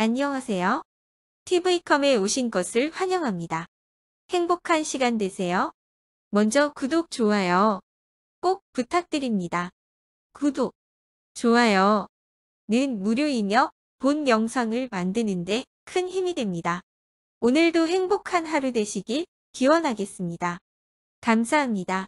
안녕하세요. TV컴에 오신 것을 환영합니다. 행복한 시간 되세요. 먼저 구독, 좋아요 꼭 부탁드립니다. 구독, 좋아요 는 무료이며 본 영상을 만드는데 큰 힘이 됩니다. 오늘도 행복한 하루 되시길 기원하겠습니다. 감사합니다.